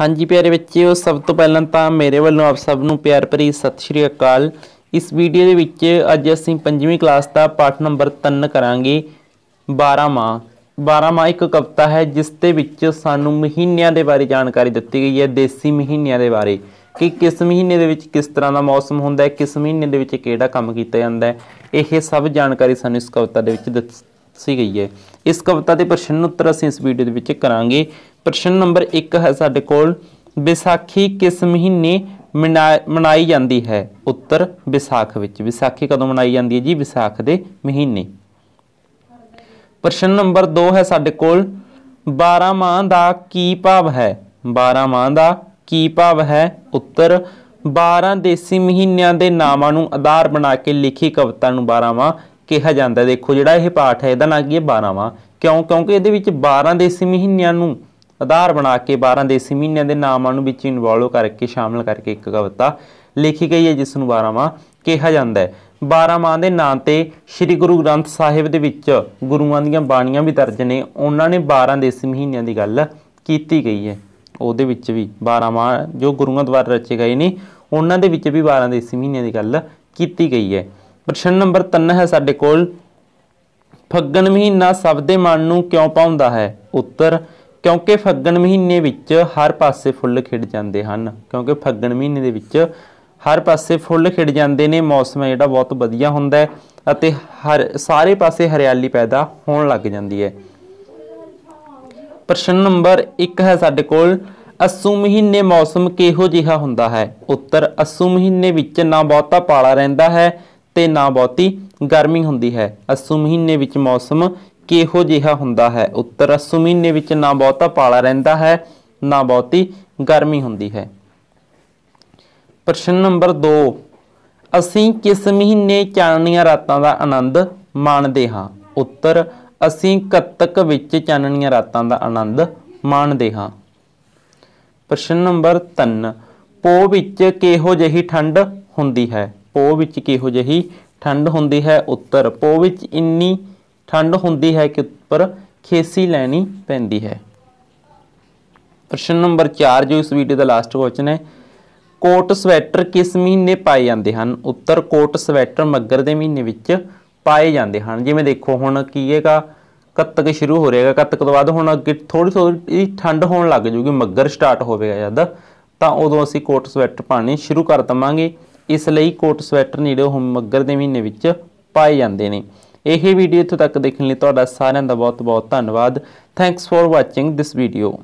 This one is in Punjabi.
ਹਾਂਜੀ ਪਿਆਰੇ ਬੱਚਿਓ ਸਭ ਤੋਂ ਪਹਿਲਾਂ ਤਾਂ ਮੇਰੇ ਵੱਲੋਂ ਆਪ ਸਭ ਨੂੰ ਪਿਆਰ ਭਰੀ ਸਤਿ ਸ਼੍ਰੀ ਅਕਾਲ ਇਸ ਵੀਡੀਓ ਦੇ ਵਿੱਚ ਅੱਜ ਅਸੀਂ 5ਵੀਂ ਕਲਾਸ ਦਾ ਪਾਠ ਨੰਬਰ 3 ਕਰਾਂਗੇ 12 ਮਾਂ 12 ਮਾਂ ਇੱਕ ਕਵਿਤਾ ਹੈ ਜਿਸ ਦੇ ਵਿੱਚ ਸਾਨੂੰ ਮਹੀਨਿਆਂ ਦੇ ਬਾਰੇ ਜਾਣਕਾਰੀ ਦਿੱਤੀ ਗਈ ਹੈ ਦੇਸੀ ਮਹੀਨਿਆਂ ਦੇ ਬਾਰੇ ਕਿ ਕਿਸ ਮਹੀਨੇ ਦੇ ਵਿੱਚ ਕਿਸ ਤਰ੍ਹਾਂ ਦਾ ਮੌਸਮ ਹੁੰਦਾ ਹੈ ਕਿਸ ਮਹੀਨੇ ਦੇ ਵਿੱਚ ਕਿਹੜਾ ਕੰਮ ਕੀਤਾ ਜਾਂਦਾ ਹੈ ਇਹ ਸਭ ਜਾਣਕਾਰੀ ਸਾਨੂੰ ਇਸ ਕਵਿਤਾ ਦੇ ਵਿੱਚ ਦਿੱਤੀ ਗਈ ਹੈ ਇਸ ਕਵਿਤਾ ਦੇ ਪ੍ਰਸ਼ਨ ਉੱਤਰ ਅਸੀਂ ਇਸ ਵੀਡੀਓ ਦੇ ਵਿੱਚ ਕਰਾਂਗੇ ਪ੍ਰਸ਼ਨ ਨੰਬਰ 1 ਹੈ ਸਾਡੇ ਕੋਲ ਵਿਸਾਖੀ ਕਿਸ ਮਹੀਨੇ ਮਨਾਈ ਜਾਂਦੀ ਹੈ ਉੱਤਰ ਵਿਸਾਖ ਵਿੱਚ ਵਿਸਾਖੀ ਕਦੋਂ ਮਨਾਈ ਜਾਂਦੀ ਹੈ ਜੀ ਵਿਸਾਖ ਦੇ ਮਹੀਨੇ ਪ੍ਰਸ਼ਨ ਨੰਬਰ 2 ਹੈ ਸਾਡੇ ਕੋਲ 12 ਮਾਹ ਦਾ ਕੀ ਭਾਵ ਹੈ 12 ਮਾਹ ਦਾ ਕੀ ਭਾਵ ਹੈ ਉੱਤਰ 12 ਦੇਸੀ ਮਹੀਨਿਆਂ ਦੇ ਨਾਵਾਂ ਨੂੰ ਆਧਾਰ ਬਣਾ ਕੇ ਲਿਖੀ ਕਵਿਤਾ ਨੂੰ 12 ਮਾਹ ਕਿਹਾ ਜਾਂਦਾ ਦੇਖੋ ਜਿਹੜਾ ਇਹ ਪਾਠ ਹੈ ਇਹਦਾ ਨਾਂ ਕੀ ਹੈ 12ਵਾਂ ਕਿਉਂ ਕਿਉਂਕਿ ਇਹਦੇ ਵਿੱਚ 12 ਦੇਸੀ ਮਹੀਨਿਆਂ ਨੂੰ ਆਧਾਰ ਬਣਾ ਕੇ 12 ਦੇਸੀ ਮਹੀਨਿਆਂ ਦੇ ਨਾਮਾਂ ਨੂੰ ਵਿੱਚ ਇਨਵੋਲਵ ਕਰਕੇ ਸ਼ਾਮਲ ਕਰਕੇ ਇੱਕ ਕਵਿਤਾ ਲਿਖੀ ਗਈ ਹੈ ਜਿਸ ਨੂੰ 12ਵਾਂ ਕਿਹਾ ਜਾਂਦਾ ਹੈ 12ਵਾਂ ਮਾਂ ਦੇ ਨਾਂ ਤੇ ਸ੍ਰੀ ਗੁਰੂ ਗ੍ਰੰਥ ਸਾਹਿਬ ਦੇ ਵਿੱਚ ਗੁਰੂਆਂ ਦੀਆਂ ਬਾਣੀਆਂ ਵੀ ਦਰਜ ਨੇ ਉਹਨਾਂ ਨੇ 12 ਦੇਸੀ ਮਹੀਨਿਆਂ ਦੀ ਗੱਲ ਕੀਤੀ ਗਈ ਹੈ ਉਹਦੇ ਵਿੱਚ ਵੀ 12ਵਾਂ ਮਾਂ ਜੋ ਗੁਰੂਆਂ ਦੁਆਰਾ ਰਚੇ ਗਏ ਨੇ ਉਹਨਾਂ ਦੇ ਵਿੱਚ ਵੀ 12 ਦੇਸੀ ਮਹੀਨਿਆਂ ਦੀ ਗੱਲ ਕੀਤੀ ਗਈ ਹੈ ਪ੍ਰਸ਼ਨ ਨੰਬਰ 3 ਹੈ ਸਾਡੇ ਕੋਲ ਫੱਗਣ ਮਹੀਨਾ ਸਭ ਦੇ ਮਨ ਨੂੰ ਕਿਉਂ ਪਾਉਂਦਾ ਹੈ ਉੱਤਰ ਕਿਉਂਕਿ ਫੱਗਣ ਮਹੀਨੇ ਵਿੱਚ ਹਰ ਪਾਸੇ ਫੁੱਲ ਖਿੜ ਜਾਂਦੇ ਹਨ ਕਿਉਂਕਿ ਫੱਗਣ ਮਹੀਨੇ ਦੇ ਵਿੱਚ ਹਰ ਪਾਸੇ ਫੁੱਲ ਖਿੜ ਜਾਂਦੇ ਨੇ ਮੌਸਮ ਜਿਹੜਾ ਬਹੁਤ ਵਧੀਆ ਹੁੰਦਾ ਹੈ ਅਤੇ ਹਰ ਸਾਰੇ ਪਾਸੇ ਹਰਿਆਲੀ ਪੈਦਾ ਹੋਣ ਲੱਗ ਜਾਂਦੀ ਹੈ ਪ੍ਰਸ਼ਨ ਨੰਬਰ 1 ਹੈ ਸਾਡੇ ਕੋਲ ਅਸੂ ਮਹੀਨੇ ਮੌਸਮ ਕਿਹੋ ਜਿਹਾ ਹੁੰਦਾ ਹੈ ਉੱਤਰ ਅਸੂ ਮਹੀਨੇ ਵਿੱਚ ਨਾ ਬਹੁਤਾ ਪਾਲਾ ਰਹਿੰਦਾ ਹੈ ਤੇ ਨਾ ਬਹੁਤੀ ਗਰਮੀ ਹੁੰਦੀ ਹੈ ਅਸੂ ਮਹੀਨੇ ਵਿੱਚ ਮੌਸਮ ਕਿਹੋ ਜਿਹਾ ਹੁੰਦਾ ਹੈ ਉੱਤਰ ਅਸੂ ਮਹੀਨੇ ਵਿੱਚ ਨਾ ਬਹੁਤਾ ਪਾਲਾ ਰਹਿੰਦਾ ਹੈ ਨਾ ਬਹੁਤੀ ਗਰਮੀ ਹੁੰਦੀ ਹੈ ਪ੍ਰਸ਼ਨ ਨੰਬਰ 2 ਅਸੀਂ ਕਿਸ ਮਹੀਨੇ ਚਾਨਣੀਆਂ ਰਾਤਾਂ ਦਾ ਆਨੰਦ ਮਾਣਦੇ ਹਾਂ ਉੱਤਰ ਅਸੀਂ ਕੱਤਕ ਵਿੱਚ ਚਾਨਣੀਆਂ ਰਾਤਾਂ ਦਾ ਆਨੰਦ ਮਾਣਦੇ ਹਾਂ ਪ੍ਰਸ਼ਨ ਨੰਬਰ 3 ਪੋ ਵਿੱਚ ਕਿਹੋ ਜਿਹੀ ਠੰਡ ਹੁੰਦੀ ਹੈ ਪੋ ਵਿੱਚ ਕਿਹੋ ਜਿਹੀ ਠੰਡ ਹੁੰਦੀ ਹੈ ਉੱਤਰ ਪੋ ਵਿੱਚ ਇੰਨੀ ਠੰਡ ਹੁੰਦੀ ਹੈ ਕਿ ਉੱਪਰ ਖੇਸੀ ਲੈਣੀ ਪੈਂਦੀ ਹੈ ਪ੍ਰਸ਼ਨ ਨੰਬਰ 4 ਜੋ ਇਸ ਵੀਡੀਓ ਦਾ ਲਾਸਟ ਕੁਐਸਚਨ ਹੈ ਕੋਟ ਸਵੈਟਰ ਕਿਸ ਮਹੀਨੇ ਪਾਏ ਜਾਂਦੇ ਹਨ ਉੱਤਰ ਕੋਟ ਸਵੈਟਰ ਮੱਗਰ ਦੇ ਮਹੀਨੇ ਵਿੱਚ ਪਾਏ ਜਾਂਦੇ ਹਨ ਜਿਵੇਂ ਦੇਖੋ ਹੁਣ ਕੀ ਹੈਗਾ ਕੱਤਕ ਸ਼ੁਰੂ ਹੋ ਰਿਹਾਗਾ ਕੱਤਕ ਤੋਂ ਬਾਅਦ ਹੁਣ ਅੱਗੇ ਥੋੜੀ ਥੋੜੀ ਠੰਡ ਹੋਣ ਲੱਗ ਜੂਗੀ ਮੱਗਰ ਸਟਾਰਟ ਹੋਵੇਗਾ ਜਦ ਤਾਂ ਉਦੋਂ ਅਸੀਂ ਕੋਟ ਸਵੈਟਰ ਪਾਣੇ ਸ਼ੁਰੂ ਕਰ ਦਵਾਂਗੇ ਇਸ ਲਈ ਕੋਟ ਸਵੈਟਰ ਨੀੜੇ ਹੁਣ ਮੱਗਰ ਦੇ ਮਹੀਨੇ ਵਿੱਚ ਪਾਏ ਜਾਂਦੇ ਨੇ ਇਹ ਵੀਡੀਓ ਇੱਥੋਂ ਤੱਕ ਦੇਖਣ ਲਈ ਤੁਹਾਡਾ ਸਾਰਿਆਂ ਦਾ ਬਹੁਤ ਬਹੁਤ ਧੰਨਵਾਦ thanks for watching this video